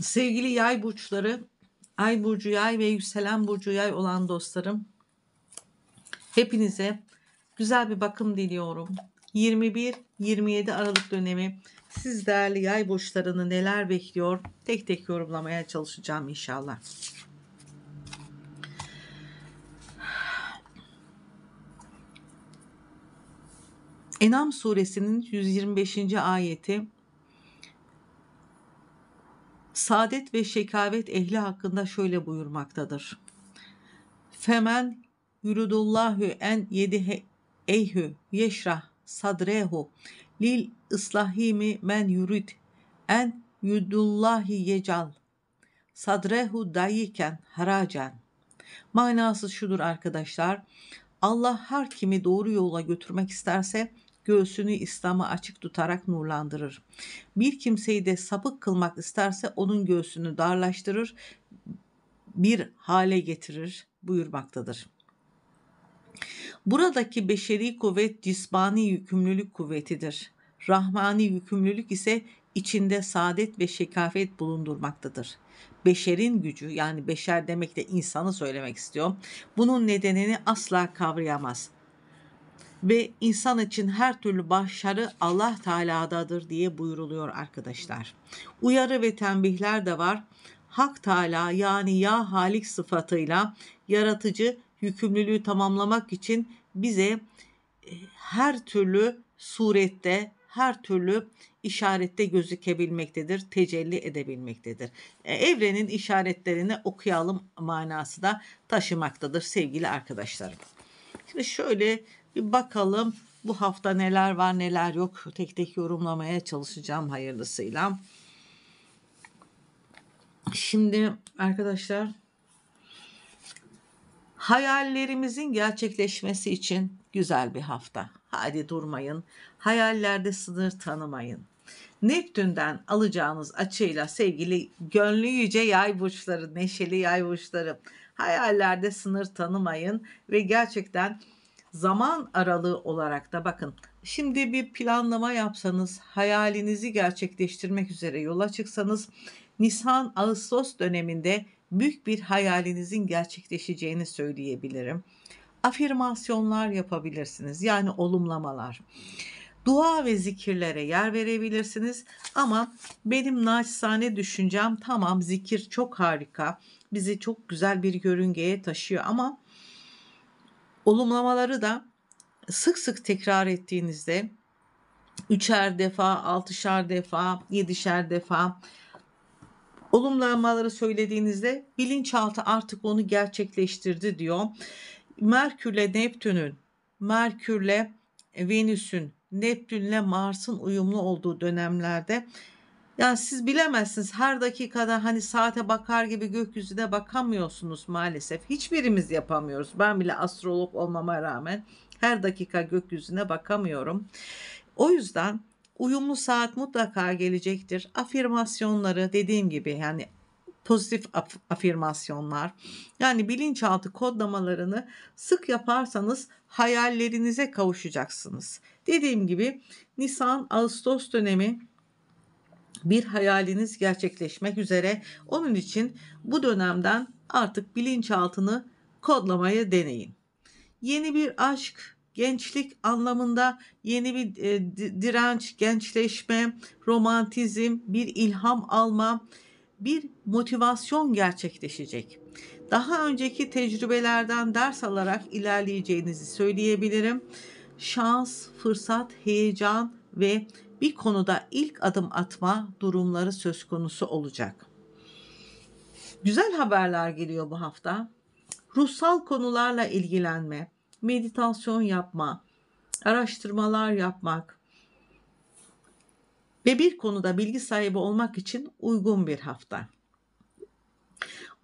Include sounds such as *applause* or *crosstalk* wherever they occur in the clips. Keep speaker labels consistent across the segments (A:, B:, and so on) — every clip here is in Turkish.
A: Sevgili yay burçları, ay burcu yay ve yükselen burcu yay olan dostlarım. Hepinize güzel bir bakım diliyorum. 21-27 Aralık dönemi siz değerli yay burçlarını neler bekliyor tek tek yorumlamaya çalışacağım inşallah. Enam suresinin 125. ayeti saadet ve şekavet ehli hakkında şöyle buyurmaktadır. Femen yuridullahu en yedi eyhü yeşrah sadrehu lil ıslahimi men yurid en yudullahi yecal sadrehu dayiken haracan. Manası şudur arkadaşlar. Allah her kimi doğru yola götürmek isterse göğsünü İslam'a açık tutarak nurlandırır. Bir kimseyi de sapık kılmak isterse onun göğsünü darlaştırır, bir hale getirir buyurmaktadır. Buradaki beşeri kuvvet cismani yükümlülük kuvvetidir. Rahmani yükümlülük ise içinde saadet ve şekafet bulundurmaktadır. Beşerin gücü yani beşer demekle insanı söylemek istiyorum, Bunun nedenini asla kavrayamaz ve insan için her türlü başarı Allah Teala'dadır diye buyuruluyor arkadaşlar. Uyarı ve tembihler de var. Hak Teala yani ya Halik sıfatıyla yaratıcı yükümlülüğü tamamlamak için bize e, her türlü surette, her türlü işarette gözükebilmektedir, tecelli edebilmektedir. E, evrenin işaretlerini okuyalım manası da taşımaktadır sevgili arkadaşlarım. Şimdi şöyle bir bakalım bu hafta neler var neler yok tek tek yorumlamaya çalışacağım hayırlısıyla. Şimdi arkadaşlar hayallerimizin gerçekleşmesi için güzel bir hafta. Hadi durmayın. Hayallerde sınır tanımayın. Neptün'den alacağınız açıyla sevgili gönlü yüce yay burçları, neşeli yay burçları hayallerde sınır tanımayın ve gerçekten zaman aralığı olarak da bakın şimdi bir planlama yapsanız hayalinizi gerçekleştirmek üzere yola çıksanız Nisan Ağustos döneminde büyük bir hayalinizin gerçekleşeceğini söyleyebilirim. Afirmasyonlar yapabilirsiniz yani olumlamalar. Dua ve zikirlere yer verebilirsiniz ama benim naçizane düşüncem tamam zikir çok harika bizi çok güzel bir yörüngeye taşıyor ama Olumlamaları da sık sık tekrar ettiğinizde üçer defa, altışar defa, yedişer defa olumlamaları söylediğinizde bilinçaltı artık onu gerçekleştirdi diyor. Merkürle Neptün'ün, Merkürle Venüs'ün, Neptünle Mars'ın uyumlu olduğu dönemlerde yani siz bilemezsiniz her dakikada hani saate bakar gibi gökyüzüne bakamıyorsunuz maalesef. Hiçbirimiz yapamıyoruz. Ben bile astrolog olmama rağmen her dakika gökyüzüne bakamıyorum. O yüzden uyumlu saat mutlaka gelecektir. Afirmasyonları dediğim gibi yani pozitif af- afirmasyonlar. Yani bilinçaltı kodlamalarını sık yaparsanız hayallerinize kavuşacaksınız. Dediğim gibi Nisan Ağustos dönemi bir hayaliniz gerçekleşmek üzere. Onun için bu dönemden artık bilinçaltını kodlamaya deneyin. Yeni bir aşk, gençlik anlamında yeni bir e, direnç, gençleşme, romantizm, bir ilham alma, bir motivasyon gerçekleşecek. Daha önceki tecrübelerden ders alarak ilerleyeceğinizi söyleyebilirim. Şans, fırsat, heyecan ve bir konuda ilk adım atma durumları söz konusu olacak. Güzel haberler geliyor bu hafta. Ruhsal konularla ilgilenme, meditasyon yapma, araştırmalar yapmak ve bir konuda bilgi sahibi olmak için uygun bir hafta.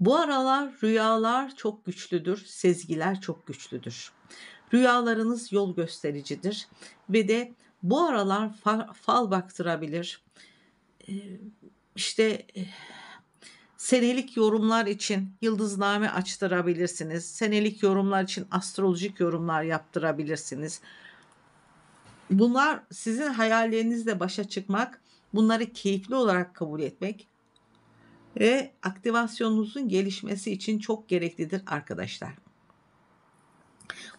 A: Bu aralar rüyalar çok güçlüdür, sezgiler çok güçlüdür. Rüyalarınız yol göstericidir ve de bu aralar fal, fal baktırabilir. İşte eh, senelik yorumlar için yıldızname açtırabilirsiniz. Senelik yorumlar için astrolojik yorumlar yaptırabilirsiniz. Bunlar sizin hayallerinizle başa çıkmak, bunları keyifli olarak kabul etmek ve aktivasyonunuzun gelişmesi için çok gereklidir arkadaşlar.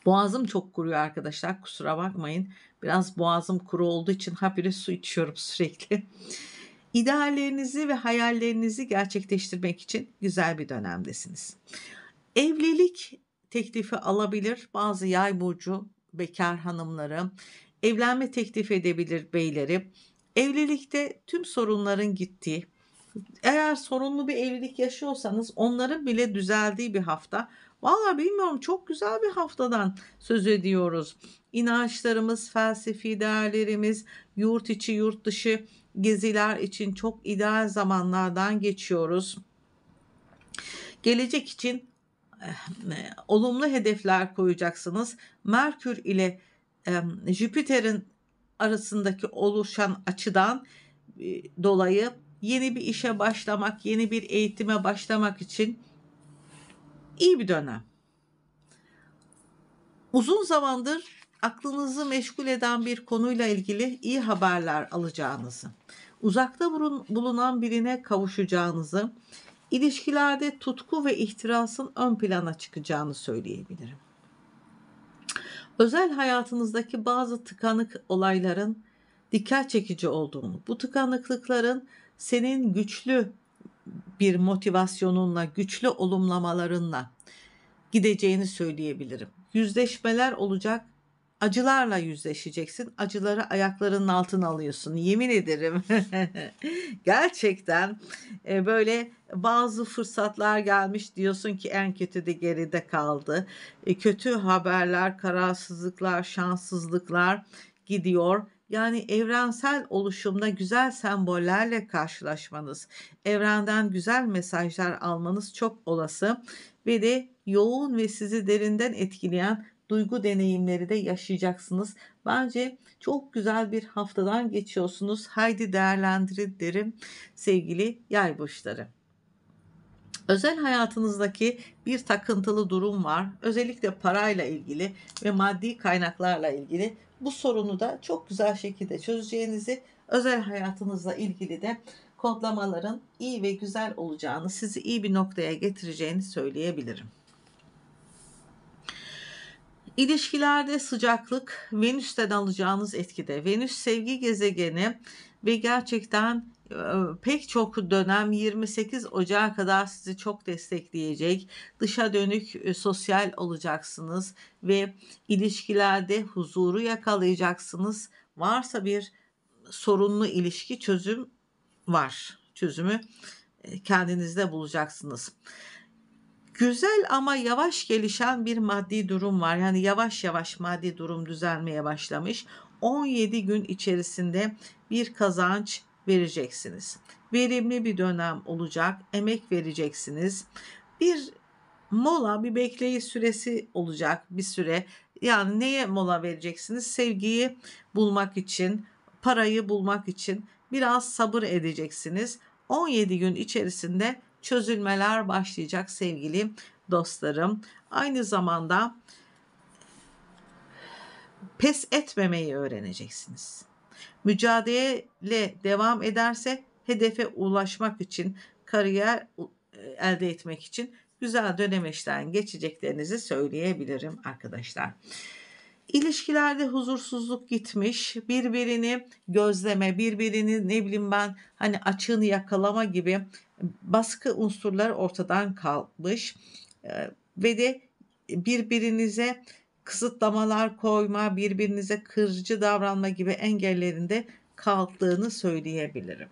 A: Boğazım çok kuruyor arkadaşlar kusura bakmayın. Biraz boğazım kuru olduğu için habire su içiyorum *laughs* sürekli. İdeallerinizi ve hayallerinizi gerçekleştirmek için güzel bir dönemdesiniz. Evlilik teklifi alabilir bazı yay burcu bekar hanımları. Evlenme teklif edebilir beyleri. Evlilikte tüm sorunların gittiği, eğer sorunlu bir evlilik yaşıyorsanız onların bile düzeldiği bir hafta. Valla bilmiyorum çok güzel bir haftadan söz ediyoruz. İnançlarımız, felsefi değerlerimiz, yurt içi yurt dışı geziler için çok ideal zamanlardan geçiyoruz. Gelecek için eh, olumlu hedefler koyacaksınız. Merkür ile Jüpiter'in arasındaki oluşan açıdan eh, dolayı yeni bir işe başlamak, yeni bir eğitime başlamak için iyi bir dönem. Uzun zamandır aklınızı meşgul eden bir konuyla ilgili iyi haberler alacağınızı, uzakta bulunan birine kavuşacağınızı, ilişkilerde tutku ve ihtirasın ön plana çıkacağını söyleyebilirim. Özel hayatınızdaki bazı tıkanık olayların dikkat çekici olduğunu, bu tıkanıklıkların senin güçlü bir motivasyonunla, güçlü olumlamalarınla gideceğini söyleyebilirim. Yüzleşmeler olacak. Acılarla yüzleşeceksin. Acıları ayaklarının altına alıyorsun. Yemin ederim. *laughs* Gerçekten e, böyle bazı fırsatlar gelmiş diyorsun ki en kötü de geride kaldı. E, kötü haberler, kararsızlıklar, şanssızlıklar gidiyor yani evrensel oluşumda güzel sembollerle karşılaşmanız, evrenden güzel mesajlar almanız çok olası ve de yoğun ve sizi derinden etkileyen duygu deneyimleri de yaşayacaksınız. Bence çok güzel bir haftadan geçiyorsunuz. Haydi değerlendirin derim sevgili yay burçları. Özel hayatınızdaki bir takıntılı durum var. Özellikle parayla ilgili ve maddi kaynaklarla ilgili bu sorunu da çok güzel şekilde çözeceğinizi, özel hayatınızla ilgili de kodlamaların iyi ve güzel olacağını, sizi iyi bir noktaya getireceğini söyleyebilirim. İlişkilerde sıcaklık Venüs'ten alacağınız etkide. Venüs sevgi gezegeni ve gerçekten pek çok dönem 28 Ocağı kadar sizi çok destekleyecek. Dışa dönük ıı, sosyal olacaksınız ve ilişkilerde huzuru yakalayacaksınız. Varsa bir sorunlu ilişki çözüm var. Çözümü e, kendinizde bulacaksınız. Güzel ama yavaş gelişen bir maddi durum var. Yani yavaş yavaş maddi durum düzelmeye başlamış. 17 gün içerisinde bir kazanç vereceksiniz. Verimli bir dönem olacak, emek vereceksiniz. Bir mola, bir bekleyiş süresi olacak bir süre. Yani neye mola vereceksiniz? Sevgiyi bulmak için, parayı bulmak için biraz sabır edeceksiniz. 17 gün içerisinde çözülmeler başlayacak sevgili dostlarım. Aynı zamanda pes etmemeyi öğreneceksiniz. Mücadele devam ederse hedefe ulaşmak için, kariyer e, elde etmek için güzel dönemeçten geçeceklerinizi söyleyebilirim arkadaşlar. İlişkilerde huzursuzluk gitmiş, birbirini gözleme, birbirini ne bileyim ben hani açığını yakalama gibi baskı unsurları ortadan kalkmış e, ve de birbirinize kısıtlamalar koyma, birbirinize kırıcı davranma gibi engellerinde kalktığını söyleyebilirim.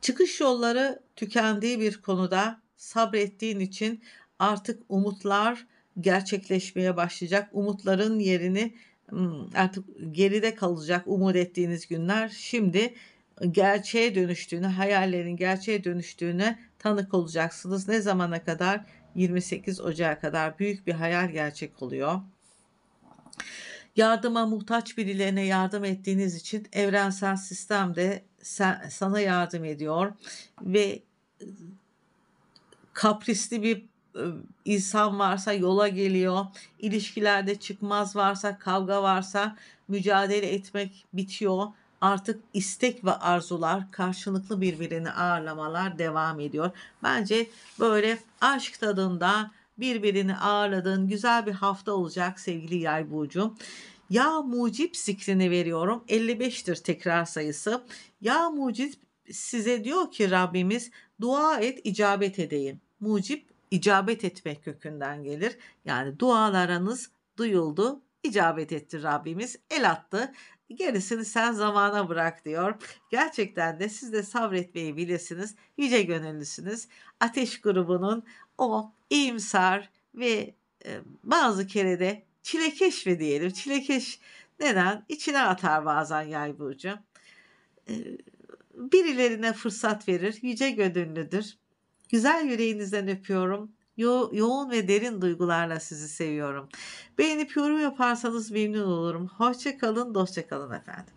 A: Çıkış yolları tükendiği bir konuda sabrettiğin için artık umutlar gerçekleşmeye başlayacak. Umutların yerini hmm, artık geride kalacak umut ettiğiniz günler şimdi gerçeğe dönüştüğünü, hayallerin gerçeğe dönüştüğünü tanık olacaksınız. Ne zamana kadar? 28 Ocağı kadar büyük bir hayal gerçek oluyor. Yardıma muhtaç birilerine yardım ettiğiniz için evrensel sistem de sen, sana yardım ediyor ve e, kaprisli bir e, insan varsa yola geliyor. İlişkilerde çıkmaz varsa, kavga varsa mücadele etmek bitiyor artık istek ve arzular karşılıklı birbirini ağırlamalar devam ediyor. Bence böyle aşk tadında birbirini ağırladığın güzel bir hafta olacak sevgili yay burcu. Ya mucip zikrini veriyorum. 55'tir tekrar sayısı. Ya mucip size diyor ki Rabbimiz dua et icabet edeyim. Mucip icabet etmek kökünden gelir. Yani dualarınız duyuldu, icabet etti Rabbimiz. El attı. Gerisini sen zamana bırak diyor. Gerçekten de siz de sabretmeyi bilirsiniz. Yüce gönüllüsünüz. Ateş grubunun o iyimser ve e, bazı kere de çilekeş mi diyelim. Çilekeş neden? İçine atar bazen yay burcu. E, birilerine fırsat verir. Yüce gönüllüdür. Güzel yüreğinizden öpüyorum. Yo yoğun ve derin duygularla sizi seviyorum. Beğenip yorum yaparsanız memnun olurum. Hoşçakalın, dostça kalın efendim.